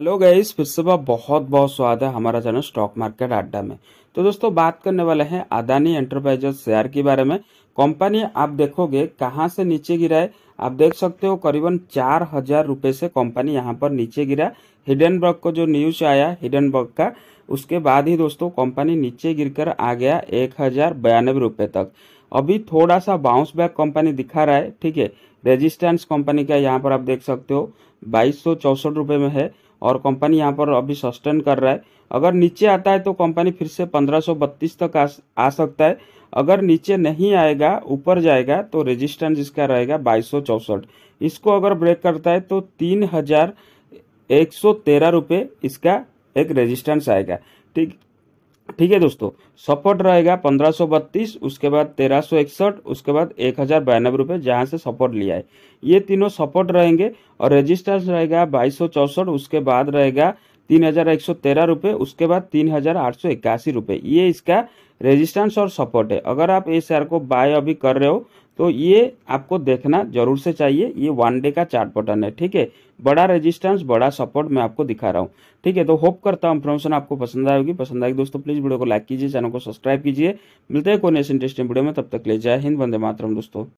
hello guys फिर से बहुत बहुत स्वाद है हमारा चैनल स्टॉक मार्केट अड्डा में तो दोस्तों बात करने वाले हैं अदानी एंटरप्राइजेस शेयर के बारे में कंपनी आप देखोगे कहाँ से नीचे गिरा है आप देख सकते हो करीबन चार हजार रुपये से कंपनी यहाँ पर नीचे गिरा हिडन बर्ग को जो न्यूज आया हिडन बर्ग का उसके बाद ही दोस्तों कंपनी नीचे गिर आ गया एक हजार बयानबे रुपये तक अभी थोड़ा सा बाउंस बैक कंपनी दिखा रहा है ठीक है रेजिस्टेंस कंपनी का यहाँ पर आप देख सकते हो बाईस सौ चौसठ रुपये में है और कंपनी यहाँ पर अभी सस्टेन कर रहा है अगर नीचे आता है तो कंपनी फिर से पंद्रह तक आ, आ सकता है अगर नीचे नहीं आएगा ऊपर जाएगा तो रेजिस्टेंस इसका रहेगा बाईस इसको अगर ब्रेक करता है तो तीन हज़ार एक सौ तेरह रुपये इसका एक रेजिस्टेंस आएगा ठीक ठीक है दोस्तों सपोर्ट रहेगा पंद्रह सौ बत्तीस उसके बाद तेरह सौ इकसठ उसके बाद एक हज़ार बयानबे रुपये जहाँ से सपोर्ट लिया है ये तीनों सपोर्ट रहेंगे और रेजिस्टेंस रहेगा बाईस सौ चौंसठ उसके बाद रहेगा तीन हज़ार एक सौ तेरह रुपये उसके बाद तीन हज़ार आठ सौ इक्यासी रुपये ये इसका रेजिस्टेंस और सपोर्ट है अगर आप इस शेयर को बाय अभी कर रहे हो तो ये आपको देखना जरूर से चाहिए ये वन डे का चार्ट पैटर्न है ठीक है बड़ा रेजिस्टेंस बड़ा सपोर्ट मैं आपको दिखा रहा हूँ ठीक है तो होप करता हूँ इन्फॉर्मेशन आपको पसंद आएगी पसंद आएगी दोस्तों प्लीज़ वीडियो को लाइक कीजिए चैनल को सब्सक्राइब कीजिए मिलते हैं कोई नेक्स्ट इंटरेस्टिंग वीडियो में तब तक ले जय हिंद वंदे मातरम दोस्तों